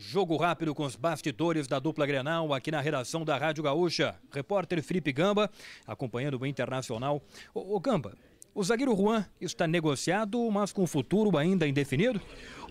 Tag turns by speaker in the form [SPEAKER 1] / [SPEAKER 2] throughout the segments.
[SPEAKER 1] Jogo rápido com os bastidores da dupla Grenal aqui na redação da Rádio Gaúcha. Repórter Felipe Gamba acompanhando o Internacional. Ô, ô Gamba, o zagueiro Juan está
[SPEAKER 2] negociado, mas com futuro ainda indefinido?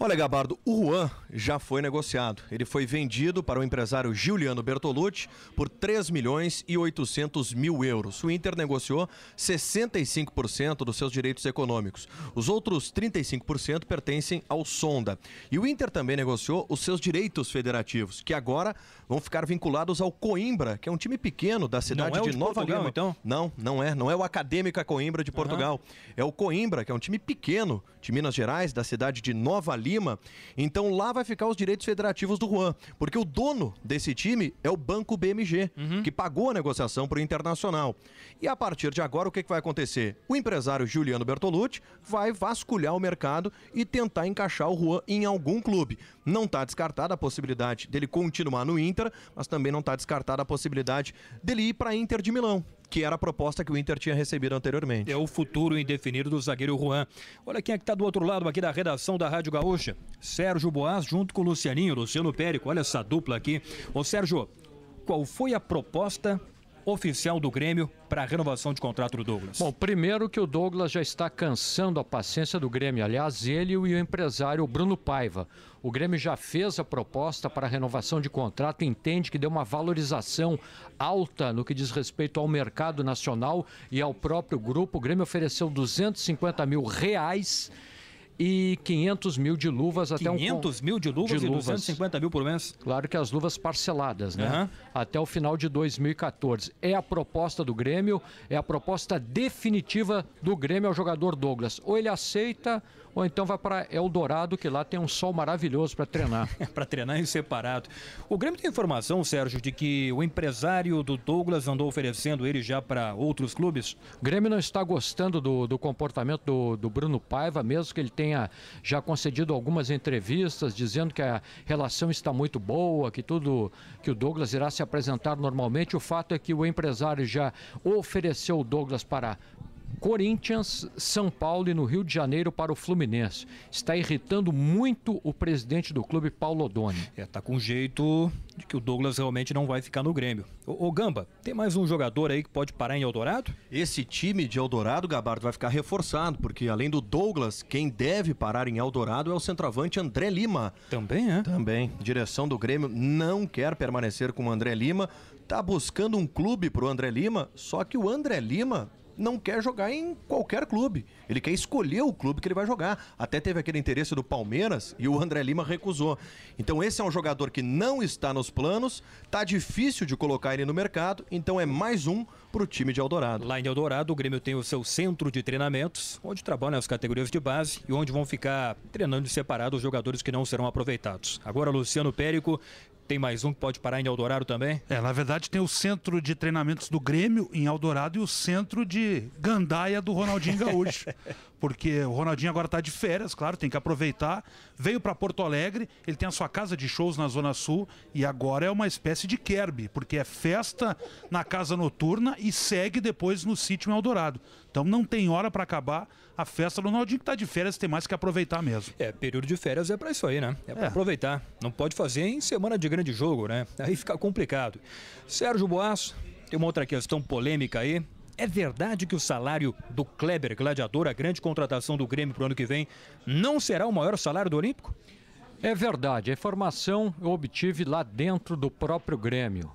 [SPEAKER 2] Olha, Gabardo, o Juan já foi negociado. Ele foi vendido para o empresário Giuliano Bertolucci por 3 milhões e 800 mil euros. O Inter negociou 65% dos seus direitos econômicos. Os outros 35% pertencem ao Sonda. E o Inter também negociou os seus direitos federativos, que agora vão ficar vinculados ao Coimbra, que é um time pequeno da cidade não é de, de Nova Portugal, Lima. Então? Não, não é. Não é o Acadêmica Coimbra de Portugal. Uhum. É o Coimbra, que é um time pequeno de Minas Gerais, da cidade de Nova Lima Lima. Então lá vai ficar os direitos federativos do Juan, porque o dono desse time é o Banco BMG, uhum. que pagou a negociação para o Internacional. E a partir de agora, o que, que vai acontecer? O empresário Juliano Bertolucci vai vasculhar o mercado e tentar encaixar o Juan em algum clube não está descartada a possibilidade dele continuar no Inter, mas também não está descartada a possibilidade dele ir para Inter de Milão, que era a proposta que o Inter tinha recebido anteriormente.
[SPEAKER 1] É o futuro indefinido do zagueiro Juan. Olha quem é que está do outro lado aqui da redação da Rádio Gaúcha. Sérgio Boas junto com o Lucianinho, Luciano Périco. Olha essa dupla aqui. Ô Sérgio, qual foi a proposta oficial do Grêmio para a renovação de contrato do Douglas? Bom, primeiro que o Douglas já está cansando
[SPEAKER 3] a paciência do Grêmio. Aliás, ele e o empresário Bruno Paiva. O Grêmio já fez a proposta para a renovação de contrato, entende que deu uma valorização alta no que diz respeito ao mercado nacional e ao próprio grupo. O Grêmio ofereceu 250 mil reais e 500 mil de luvas até 500 um... mil de luvas de e 250 mil por mês? Claro que as luvas parceladas, né? Uhum. Até o final de 2014. É a proposta do Grêmio, é a proposta definitiva do Grêmio ao jogador Douglas. Ou ele aceita, ou então vai para Eldorado, que lá tem um sol maravilhoso para treinar. para treinar
[SPEAKER 1] em separado. O Grêmio tem informação, Sérgio, de que o empresário do Douglas andou oferecendo ele já para outros clubes? O Grêmio não está gostando do, do comportamento do, do Bruno
[SPEAKER 3] Paiva, mesmo que ele tenha tenha já concedido algumas entrevistas dizendo que a relação está muito boa, que tudo que o Douglas irá se apresentar normalmente. O fato é que o empresário já ofereceu o Douglas para Corinthians, São Paulo e no Rio de Janeiro para o Fluminense. Está irritando muito o presidente do clube, Paulo Odoni.
[SPEAKER 1] É, tá com jeito de que o Douglas realmente não vai ficar no Grêmio. Ô, Gamba, tem mais um jogador
[SPEAKER 2] aí que pode parar em Eldorado? Esse time de Eldorado, Gabardo, vai ficar reforçado, porque além do Douglas, quem deve parar em Eldorado é o centroavante André Lima. Também, é? Também. Direção do Grêmio não quer permanecer com o André Lima, tá buscando um clube pro André Lima, só que o André Lima não quer jogar em qualquer clube. Ele quer escolher o clube que ele vai jogar. Até teve aquele interesse do Palmeiras e o André Lima recusou. Então esse é um jogador que não está nos planos, tá difícil de colocar ele no mercado, então é mais um para o time de Eldorado. Lá em Eldorado, o Grêmio tem o seu centro de treinamentos, onde trabalham as categorias
[SPEAKER 1] de base e onde vão ficar treinando separado os jogadores que não serão aproveitados. Agora, Luciano Périco tem mais um que pode parar em Eldorado também? É, na verdade tem o centro de treinamentos do Grêmio em Eldorado e o centro de gandaia do Ronaldinho Gaúcho. porque o Ronaldinho agora está de férias, claro, tem que aproveitar. Veio para Porto Alegre, ele tem a sua casa de shows na Zona Sul e agora é uma espécie de kerb, porque é festa na casa noturna e segue depois no sítio em Eldorado. Então não tem hora para acabar a festa do Ronaldinho que está de férias, tem mais que aproveitar mesmo. É, período de férias é para isso aí, né? É para é. aproveitar. Não pode fazer em semana de grande grande jogo, né? Aí fica complicado. Sérgio Boasso, tem uma outra questão polêmica aí. É verdade que o salário do Kleber Gladiador, a grande contratação do Grêmio para o ano que vem, não será o maior salário do Olímpico? É verdade. A informação
[SPEAKER 3] eu obtive lá dentro do próprio Grêmio.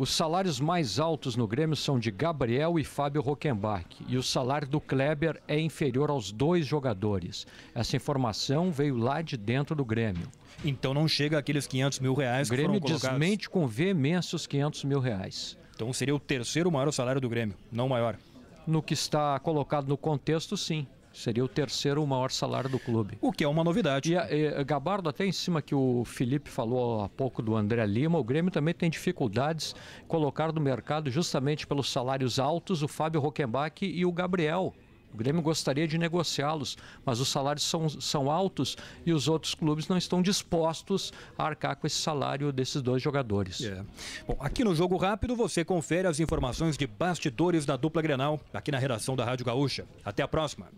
[SPEAKER 3] Os salários mais altos no Grêmio são de Gabriel e Fábio Rockenbach, e o salário do Kleber é inferior aos dois jogadores. Essa informação veio lá de dentro do Grêmio.
[SPEAKER 1] Então não chega aqueles 500 mil reais que Grêmio foram colocados. Grêmio
[SPEAKER 3] desmente com veemência os 500 mil reais. Então seria o terceiro maior salário do Grêmio, não maior. No que está colocado no contexto, sim. Seria o terceiro maior salário do clube. O que é uma novidade. E, e, eh, eh, Gabardo, até em cima que o Felipe falou há pouco do André Lima, o Grêmio também tem dificuldades colocar no mercado, justamente pelos salários altos, o Fábio Roquembaque e o Gabriel. O Grêmio gostaria de negociá-los, mas os salários são, são altos e os outros clubes não estão dispostos a arcar
[SPEAKER 1] com esse salário desses dois jogadores. É. Bom, aqui no Jogo Rápido você confere as informações de bastidores da dupla Grenal, aqui na redação da Rádio Gaúcha. Até a próxima.